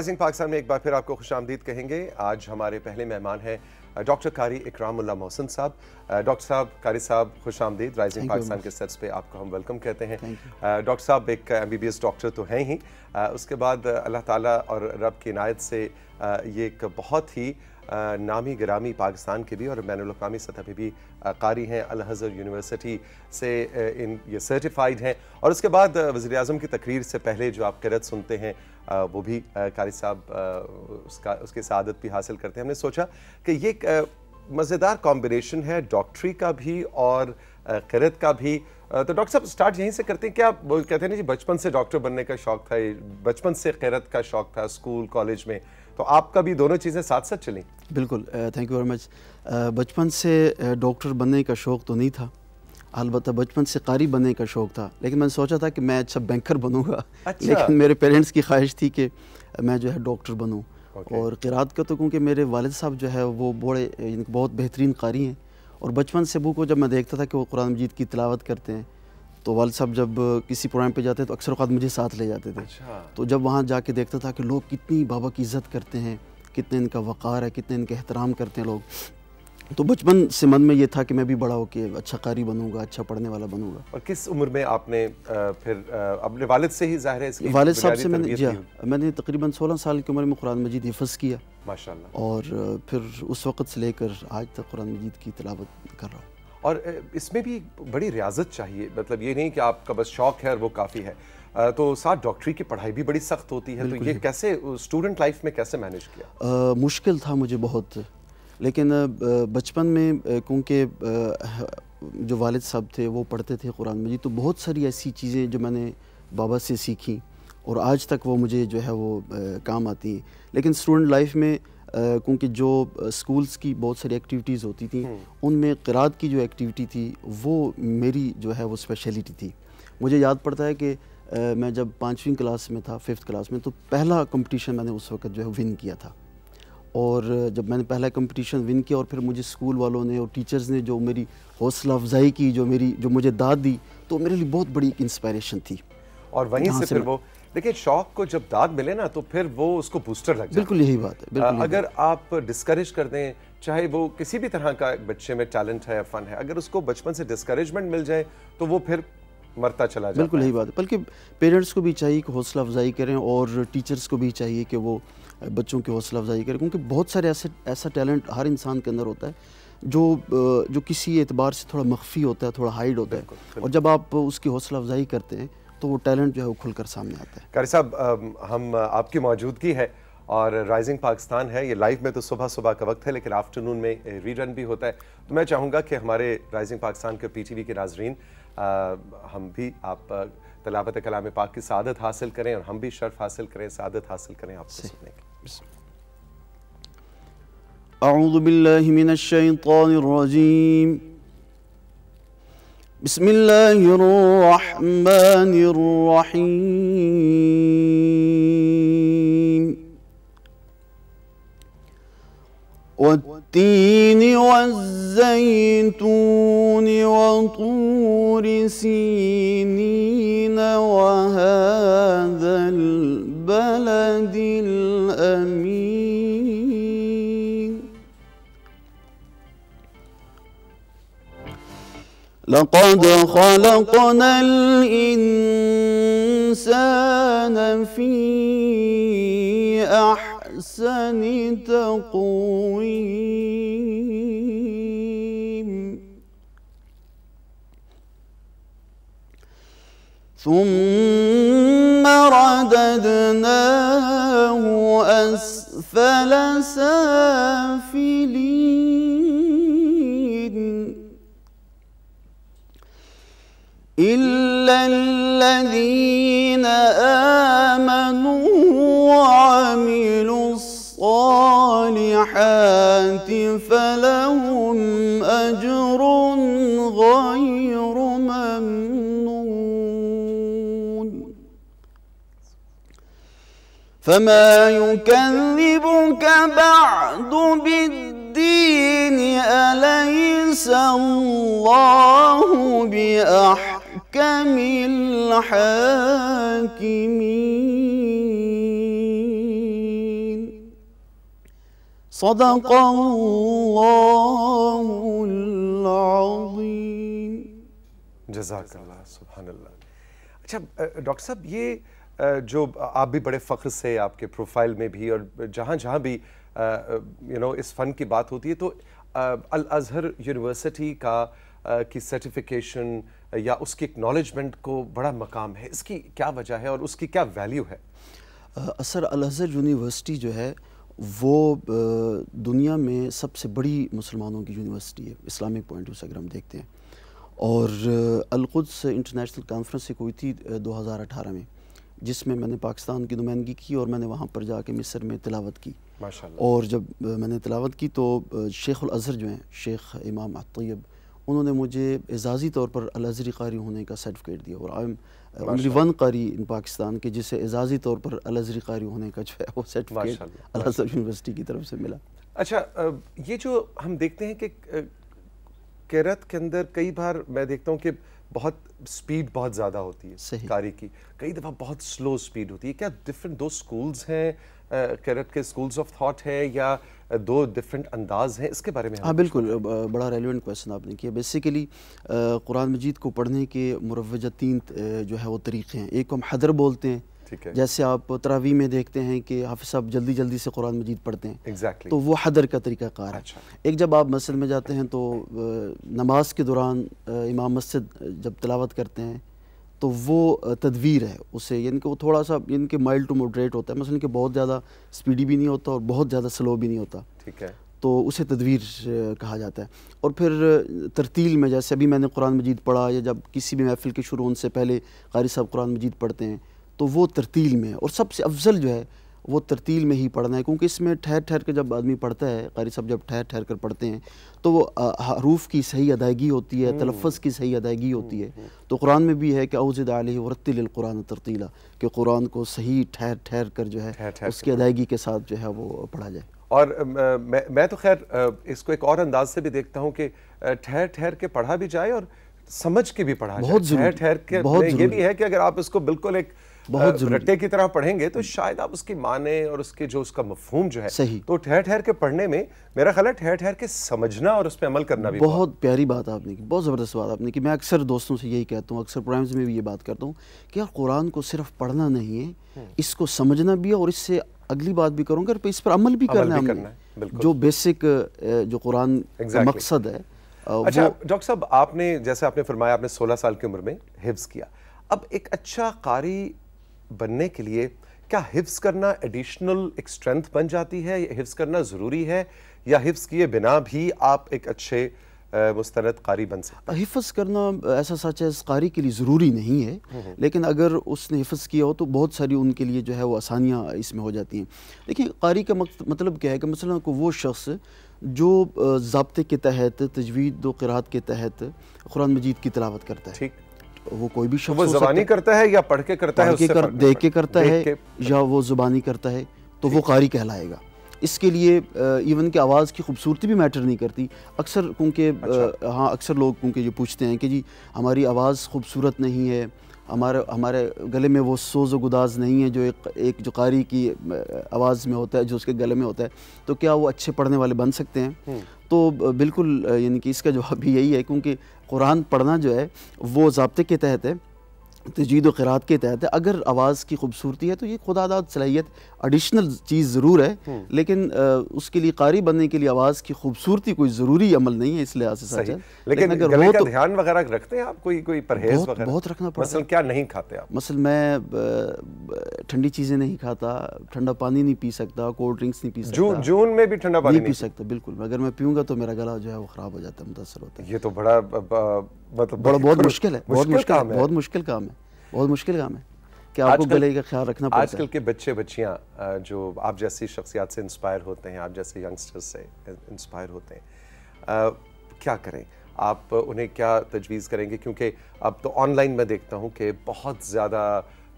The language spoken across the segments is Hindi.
राइजिंग पाकिस्तान में एक बार फिर आपको खुश आमदीद कहेंगे आज हमारे पहले मेहमान हैं डॉक्टर कारी इकरामुल्ला मोहसिन साहब डॉक्टर साहब कारी साहब खुश आमदीद राइजिंग पाकिस्तान के सर्च पे आपको हम वेलकम कहते हैं डॉक्टर साहब एक M B B S doctor तो हैं ही उसके बाद अल्लाह ताला और रब की इनायत से ये एक बहुत ही नामी ग्रामी पाकिस्तान के भी और बैन सतह पर भी कारी हैं अलहजर यूनिवर्सिटी से इन ये सर्टिफाइड हैं और उसके बाद वज़ी अजम की तकरीर से पहले जो आप करत सुनते हैं वो भी कारी साहब उसका उसकी शहादत भी हासिल करते हैं हमने सोचा कि ये एक मज़ेदार कॉम्बिनेशन है डॉक्टरी का भी और करत का भी तो डॉक्टर साहब स्टार्ट यहीं से करते हैं क्या कहते हैं ना जी बचपन से डॉक्टर बनने का शौक था बचपन से करत का शौक था स्कूल कॉलेज में तो आपका भी दोनों चीज़ें साथ साथ चलें बिल्कुल थैंक यू वेरी मच बचपन से डॉक्टर बनने का शौक़ तो नहीं था अलबत् बचपन से कारी बनने का शौक़ था लेकिन मैंने सोचा था कि मैं अच्छा बैंकर बनूंगा अच्छा। लेकिन मेरे पेरेंट्स की ख्वाहिश थी कि मैं जो है डॉक्टर बनूँ okay. और किरात का तो क्योंकि मेरे वालद साहब जो है वो बड़े बहुत बेहतरीन कारी हैं और बचपन से बू को जब मैं देखता था कि वो कुरान मजीद की तलावत करते हैं तो वाल साहब जब किसी प्रोग्राम पे जाते तो अक्सर अवत मुझे साथ ले जाते थे अच्छा। तो जब वहाँ जाके देखता था कि लोग कितनी बाबा की इज़्ज़त करते हैं कितने इनका वक़ार है कितने इनका एहतराम करते हैं लोग तो बचपन से मन में ये था कि मैं भी बड़ा होकर अच्छा कारी बनूंगा अच्छा पढ़ने वाला बनूंगा और किस उम्र में आपने फिर अपने वालिद से ही जाहिर है इसकी वालिद साहब से मैंने जी हाँ, मैंने तकरीबन 16 साल की उम्र में कुरान मजीद हिफज किया माशाल्लाह और फिर उस वक्त से लेकर आज तक कुरान मजीद की तलावत कर रहा हूँ और इसमें भी बड़ी रियाजत चाहिए मतलब ये नहीं कि आपका बस शौक है और वो काफ़ी है तो साथ डॉक्टरी की पढ़ाई भी बड़ी सख्त होती है तो ये कैसे स्टूडेंट लाइफ में कैसे मैनेज किया मुश्किल था मुझे बहुत लेकिन बचपन में क्योंकि जो वालिद साहब थे वो पढ़ते थे कुरान मजीद तो बहुत सारी ऐसी चीज़ें जो मैंने बाबा से सीखी और आज तक वो मुझे जो है वो काम आती हैं लेकिन स्टूडेंट लाइफ में क्योंकि जो स्कूल्स की बहुत सारी एक्टिविटीज़ होती थी हम्म। उनमें किरात की जो एक्टिविटी थी वो मेरी जो है वो स्पेशलिटी थी मुझे याद पड़ता है कि मैं जब पाँचवीं क्लास में था फिफ्थ क्लास में तो पहला कंपटीशन मैंने उस वक्त जो है विन किया था और जब मैंने पहला कंपटीशन विन किया और फिर मुझे स्कूल वालों ने और टीचर्स ने जो मेरी हौसला अफजाई की जो मेरी जो मुझे दाद दी तो मेरे लिए बहुत बड़ी इंस्पायरेशन थी और वहीं से, फिर वो देखिए शौक को जब दाद मिले ना तो फिर वो उसको बूस्टर लग बिल्कुल यही बात है आ, अगर आप डिस्करेज कर दें चाहे वो किसी भी तरह का बच्चे में टैलेंट है या फन है अगर उसको बचपन से डिस्करेजमेंट मिल जाए तो वो फिर मरता चला जाए बिल्कुल यही बात है बल्कि पेरेंट्स को भी चाहिए कि हौसला अफजाई करें और टीचर्स को भी चाहिए कि वो बच्चों की हौसला अफजाई करें क्योंकि बहुत सारे ऐसे ऐसा टैलेंट हर इंसान के अंदर होता है जो जो किसी एतबार से थोड़ा मख्फी होता है थोड़ा हाइड होता है और जब आप उसकी हौसला अफजाई करते हैं तो वो टैलेंट जो है वो खुलकर सामने आता है कारी साहब हम आपकी मौजूदगी है और राइजिंग पाकिस्तान है ये लाइव में तो सुबह सुबह का वक्त है लेकिन आफ्टरनून में रीरन भी होता है तो मैं चाहूँगा कि हमारे राइजिंग पाकिस्तान के पीटीवी के नाजरीन हम भी आप तलावत कलाम पाक की सदत हासिल करें और हम भी शर्फ हासिल करें सदत हासिल करें आपसे सुनने की بسم أعوذ بالله من الشيطان الرجيم بسم الله الرحمن الرحيم والتين والزيتون وطور سينين لقد خلقنا الإنسان في أحسن تقويم ثم رددناه أسفل سافلين الذين آمنوا وعملوا الصالحات فلهم أجر غير ممنون فما يكذبك بعد بالدين أليس الله بأحد أحكم सुबहान अच्छा डॉक्टर साहब ये जो आप भी बड़े फ़ख्र से आपके प्रोफाइल में भी और जहाँ जहाँ भी यू नो इस फ़न की बात होती है तो अल अज़हर यूनिवर्सिटी का की सर्टिफिकेशन या उसकी एक्नॉलेजमेंट को बड़ा मकाम है इसकी क्या वजह है और उसकी क्या वैल्यू है असर अलहजर यूनिवर्सिटी जो है वो दुनिया में सबसे बड़ी मुसलमानों की यूनिवर्सिटी है इस्लामिक पॉइंट ऑफ से अगर हम देखते हैं और अलकुद्स इंटरनेशनल कॉन्फ्रेंस एक हुई थी 2018 में जिसमें मैंने पाकिस्तान की नुमाइंदगी की और मैंने वहाँ पर जाके मिस्र में तिलावत की और जब मैंने तिलावत की तो शेख अल अज़हर जो हैं शेख इमाम अतैब उन्होंने मुझे एजाज़ी तौर पर अलजरी कारी होने का सर्टिफिकेट दिया और आई एम ओनली वन कारी इन पाकिस्तान के जिसे एजाज़ी तौर पर अलजरी कारी होने का जो है वो सर्टिफिकेट अलजर यूनिवर्सिटी की तरफ से मिला अच्छा ये जो हम देखते हैं कि केरत के अंदर कई बार मैं देखता हूँ कि बहुत स्पीड बहुत ज़्यादा होती है कारी की कई दफ़ा बहुत स्लो स्पीड होती है क्या डिफरेंट दो स्कूल्स हैं कैरेट के स्कूल्स ऑफ थॉट है या दो डिफरेंट अंदाज हैं इसके बारे में हाँ बिल्कुल बड़ा रेलिवेंट क्वेश्चन आपने किया बेसिकली कुरान मजीद को पढ़ने के मुरवजा तीन जो है वो तरीक़े हैं एक हम हदर बोलते हैं जैसे आप तरावी में देखते हैं कि हाफि साहब जल्दी जल्दी से कुरान मजीद पढ़ते हैं exactly. तो वो हदर का तरीका कार है अच्छा। एक जब आप मस्जिद में जाते हैं तो नमाज के दौरान इमाम मस्जिद जब तलावत करते हैं तो वो तदवीर है उसे यानी कि वो थोड़ा सा यानी कि माइल्ड टू मोडरेट होता है मसलन कि बहुत ज़्यादा स्पीडी भी नहीं होता और बहुत ज़्यादा स्लो भी नहीं होता ठीक है तो उसे तदवीर कहा जाता है और फिर तरतील में जैसे अभी मैंने कुरान मजीद पढ़ा या जब किसी भी महफिल के शुरू होने से पहले कारी साहब कुरान मजीद पढ़ते हैं तो वो तरतील में और सबसे अफजल जो है वो तरतील में ही पढ़ना है क्योंकि इसमें ठहर ठहर के जब आदमी पढ़ता है कारी साहब जब ठहर ठहर कर पढ़ते हैं तो वो हरूफ की सही अदायगी होती है हम्म। तलफ़ की सही अदायगी हम्म, होती है हम्म। तो कुरान में भी है कि अवजद आलि तरतीला कि कुरान को सही ठहर ठहर कर जो है उसकी अदायगी के साथ जो है वो पढ़ा जाए और मैं मैं तो खैर इसको एक और अंदाज से भी देखता हूँ कि ठहर ठहर के पढ़ा भी जाए और समझ के भी पढ़ा बहुत जाए ठहर ठहर के बहुत ये भी है कि अगर आप इसको बिल्कुल एक बहुत रट्टे की तरह पढ़ेंगे तो हम्म। शायद आप उसकी माने और उसके जो उसका मफहूम जो है सही तो ठहर ठहर के पढ़ने में मेरा ख्याल है ठहर ठहर के समझना और उस पर अमल करना भी बहुत प्यारी बात आपने की बहुत ज़बरदस्त बात आपने की मैं अक्सर दोस्तों से यही कहता हूँ अक्सर प्रोग्राम्स में भी ये बात करता हूँ कि यार कुरान को सिर्फ पढ़ना नहीं है हम्म। इसको समझना भी है और इससे अगली बात भी करूँगा इस पर अमल भी करना है जो बेसिक जो कुरान मकसद है अच्छा डॉक्टर साहब आपने जैसे आपने फरमाया आपने 16 साल की उम्र में हिफ्स किया अब एक अच्छा कारी बनने के लिए क्या हिफ्स करना एडिशनल एक स्ट्रेंथ बन जाती है हिफ्स करना ज़रूरी है या हिफ्स किए बिना भी आप एक अच्छे मुस्तरद कारी बन सकते हिफ्स करना ऐसा सच है कारी के लिए ज़रूरी नहीं है हम्म, हम्म। लेकिन अगर उसने हिफ्स किया हो तो बहुत सारी उनके लिए जो है वो आसानियाँ इसमें हो जाती हैं देखिए कारी का मतलब क्या है कि मसला को वो शख्स जो जबते के तहत तजवीद व करात के तहत कुरान मजीद की तलावत करता है ठीक वो कोई भी तो शख्स जबानी करता है या पढ़ के करता है देख के करता है या वो जुबानी करता है तो वो कारी कहलाएगा इसके लिए इवन के आवाज़ की खूबसूरती भी मैटर नहीं करती अक्सर क्योंकि अच्छा। हाँ अक्सर लोग क्योंकि ये पूछते हैं कि जी हमारी आवाज़ खूबसूरत नहीं है हमारे हमारे गले में वो सोज़ गुदाज नहीं है जो एक एक जो कारी की आवाज़ में होता है जो उसके गले में होता है तो क्या वो अच्छे पढ़ने वाले बन सकते हैं हम्म। तो बिल्कुल यानी कि इसका जवाब भी यही है क्योंकि कुरान पढ़ना जो है वो जबते के तहत है तजीद व क़रात के तहत है अगर आवाज़ की खूबसूरती है तो ये खुदादाद सलाहियत एडिशनल चीज़ ज़रूर है हम्म। लेकिन आ, उसके लिए कारी बनने के लिए आवाज़ की खूबसूरती कोई ज़रूरी अमल नहीं है इस लिहाज से लेकिन, लेकिन अगर वो तो ध्यान वगैरह रखते हैं आप कोई कोई परहेज बहुत, बहुत रखना पड़ता है क्या नहीं खाते आप मसल मैं ठंडी चीज़ें नहीं खाता ठंडा पानी नहीं पी सकता कोल्ड ड्रिंक्स नहीं पी सकता जून में भी ठंडा पानी नहीं पी सकता बिल्कुल अगर मैं पीऊँगा तो मेरा गला जो है वो ख़राब हो जाता है मुतासर होता है ये तो बड़ा मतलब बड़ा बहुत मुश्किल है बहुत मुश्किल काम है बहुत मुश्किल काम है बहुत मुश्किल काम है कि आपको गले का ख्याल रखना पड़ता आजकल के बच्चे बच्चियाँ जो आप जैसी शख्सियात से इंस्पायर होते हैं आप जैसे यंगस्टर्स से इंस्पायर होते हैं क्या करें आप उन्हें क्या तजवीज़ करेंगे क्योंकि अब तो ऑनलाइन मैं देखता हूँ कि बहुत ज़्यादा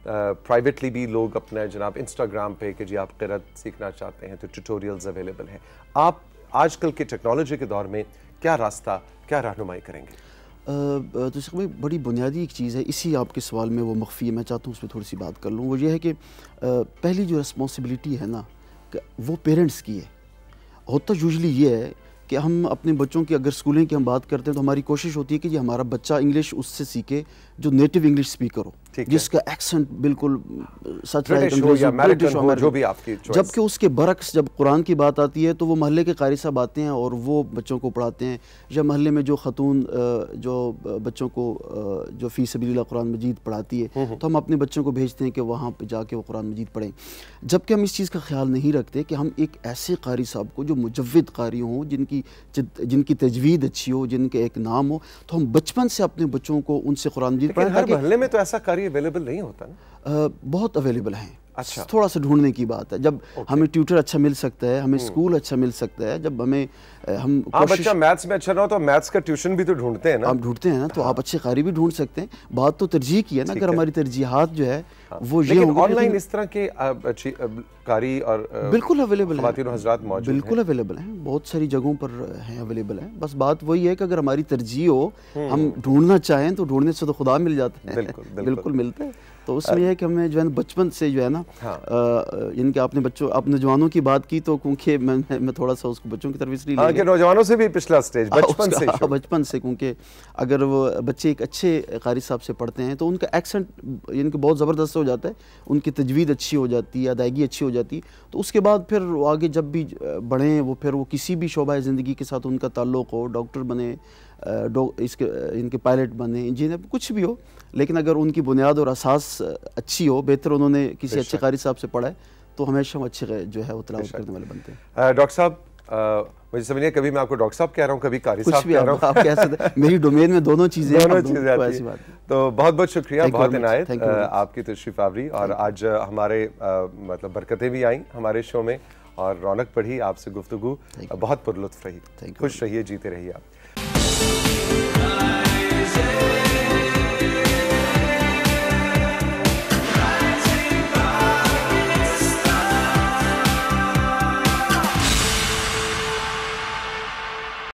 प्राइवेटली भी लोग अपना जनाब इंस्टाग्राम पे कि जी आप करत सीखना चाहते हैं तो ट्यूटोरियल्स अवेलेबल हैं आप आजकल के टेक्नोलॉजी के दौर में क्या रास्ता क्या रहनुमाई करेंगे तो शेख बड़ी बुनियादी एक चीज़ है इसी आपके सवाल में वो मख्फी है मैं चाहता हूँ उस पर थोड़ी सी बात कर लूँ वो ये है कि पहली जो रिस्पॉन्सिबिलिटी है ना वो पेरेंट्स की है होता यूजली ये है कि हम अपने बच्चों की अगर स्कूलें की हम बात करते हैं तो हमारी कोशिश होती है कि ये हमारा बच्चा इंग्लिश उससे सीखे जो नेटिव इंग्लिश स्पीकर हो जिसका एक्सेंट बिल्कुल सच ब्रिटिश जबकि उसके बरक्स जब कुरान की बात आती है तो वो महल्ले के कारी साहब आते हैं और वो बच्चों को पढ़ाते हैं या महल्ले में जो खतून जो बच्चों को जो फ़ी सबीला कुरान मजीद पढ़ाती है हम्म, हम्म। तो हम अपने बच्चों को भेजते हैं कि वहाँ पर जाके वो कुरान मजीद पढ़ें जबकि हम इस चीज़ का ख्याल नहीं रखते कि हम एक ऐसे कारी साहब को जो मुजवद कारी हों जिनकी जिनकी तजवीद अच्छी हो जिनके एक नाम हो तो हम बचपन से अपने बच्चों को उनसे कुरान मजीद पढ़ें हर महल्ले में तो ऐसा कारी ये अवेलेबल नहीं होता ना बहुत अवेलेबल है अच्छा थोड़ा सा ढूंढने की बात है जब हमें ट्यूटर अच्छा मिल सकता है हमें स्कूल hmm। अच्छा मिल सकता है जब हमें हम आप हाँ, बच्चा मैथ्स में अच्छा रहो तो मैथ्स का ट्यूशन भी तो ढूंढते हैं ना आप ढूंढते हैं ना तो आप अच्छे कारी भी ढूंढ सकते हैं बात तो तरजीह की है ना अगर हमारी तरजीहत जो है वो ये ऑनलाइन इस तरह के कारी और बिल्कुल अवेलेबल है बिल्कुल अवेलेबल है बहुत सारी जगहों पर हैं अवेलेबल है बस बात वही है कि अगर हमारी तरजीह हो हम्म। हम ढूंढना चाहें तो ढूंढने से तो खुदा मिल जाते हैं बिल्कुल बिल्कुल मिलते हैं तो उसमें है कि हमें जो है ना बचपन से जो है ना हाँ। यानी कि आपने बच्चों आपने जवानों की बात की तो क्योंकि मैं मैं थोड़ा सा उसको बच्चों की तरफ इसलिए हाँ, नौजवानों से भी पिछला स्टेज हाँ, बचपन से हाँ, बचपन से क्योंकि अगर वो बच्चे एक अच्छे कारी साहब से पढ़ते हैं तो उनका एक्सेंट यानी कि बहुत ज़बरदस्त हो हो जाता है उनकी तजवीज़ अच्छी हो जाती है अदायगी अच्छी हो जाती है तो उसके बाद फिर आगे जब भी बढ़ें वो फिर वो किसी भी शोबा ज़िंदगी के साथ उनका ताल्लुक हो डॉक्टर बने डॉ इसके इनके पायलट बने इंजीनियर कुछ भी हो लेकिन अगर उनकी बुनियाद और असास अच्छी हो बेहतर उन्होंने किसी अच्छे कारी साहब से पढ़ा है तो हमेशा हम अच्छे जो है वो करने वाले बनते हैं डॉक्टर साहब मुझे समझिए कभी मैं आपको डॉक्टर साहब कह रहा हूँ कभी कारी साहब कह रहा हूँ आप कह सकते मेरी डोमेन में दोनों चीज़ें दोनों चीज़ें आती हैं तो बहुत बहुत शुक्रिया बहुत इनायत आपकी तशरीफ तो आवरी और आज हमारे मतलब बरकतें भी आई हमारे शो में और रौनक पढ़ी आपसे गुफ्तु बहुत पुरलुत्फ रही खुश रहिए जीते रहिए आप